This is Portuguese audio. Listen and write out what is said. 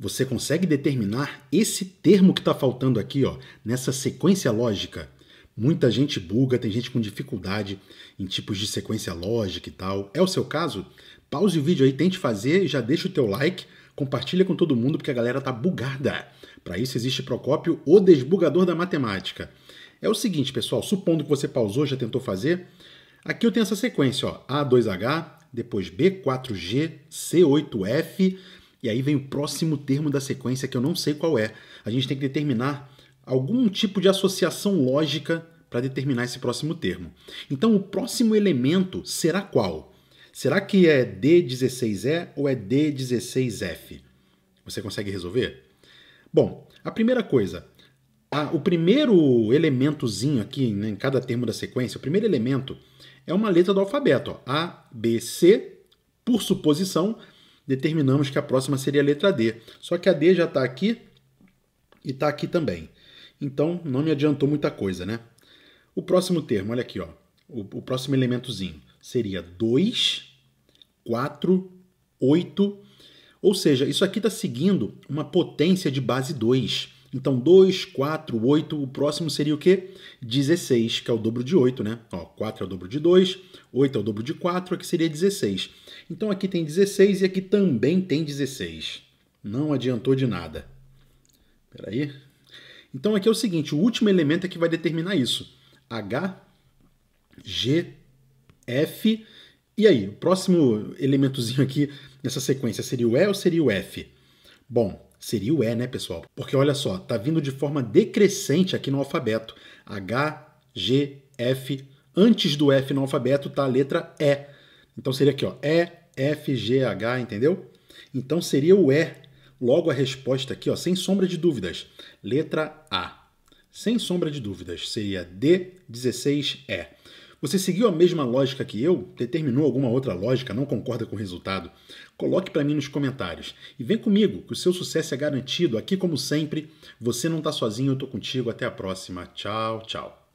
Você consegue determinar esse termo que está faltando aqui, ó, nessa sequência lógica? Muita gente buga, tem gente com dificuldade em tipos de sequência lógica e tal. É o seu caso? Pause o vídeo aí, tente fazer, já deixa o teu like, compartilha com todo mundo porque a galera tá bugada. Para isso existe Procópio, o desbugador da matemática. É o seguinte, pessoal, supondo que você pausou, já tentou fazer, aqui eu tenho essa sequência, ó, A2H, depois B4G, C8F, e aí vem o próximo termo da sequência que eu não sei qual é. A gente tem que determinar algum tipo de associação lógica para determinar esse próximo termo. Então, o próximo elemento será qual? Será que é D16E ou é D16F? Você consegue resolver? Bom, a primeira coisa, a, o primeiro elementozinho aqui né, em cada termo da sequência, o primeiro elemento é uma letra do alfabeto, ó, A, B, C, por suposição, determinamos que a próxima seria a letra D. Só que a D já está aqui e está aqui também. Então não me adiantou muita coisa, né? O próximo termo, olha aqui, ó. O, o próximo elementozinho seria 2, 4, 8. Ou seja, isso aqui está seguindo uma potência de base 2. Então, 2, 4, 8, o próximo seria o quê? 16, que é o dobro de 8, né? Ó, 4 é o dobro de 2, 8 é o dobro de 4, aqui seria 16. Então, aqui tem 16 e aqui também tem 16. Não adiantou de nada. Espera aí. Então, aqui é o seguinte, o último elemento é que vai determinar isso. H, G, F... E aí, o próximo elementozinho aqui nessa sequência seria o E ou seria o F? Bom, Seria o E, né, pessoal? Porque olha só, tá vindo de forma decrescente aqui no alfabeto. H, G, F. Antes do F no alfabeto tá a letra E. Então seria aqui, ó, E, F, G, H, entendeu? Então seria o E. Logo a resposta aqui, ó, sem sombra de dúvidas. Letra A. Sem sombra de dúvidas, seria D16E. Você seguiu a mesma lógica que eu? Determinou alguma outra lógica? Não concorda com o resultado? Coloque para mim nos comentários. E vem comigo, que o seu sucesso é garantido. Aqui, como sempre, você não está sozinho, eu estou contigo. Até a próxima. Tchau, tchau.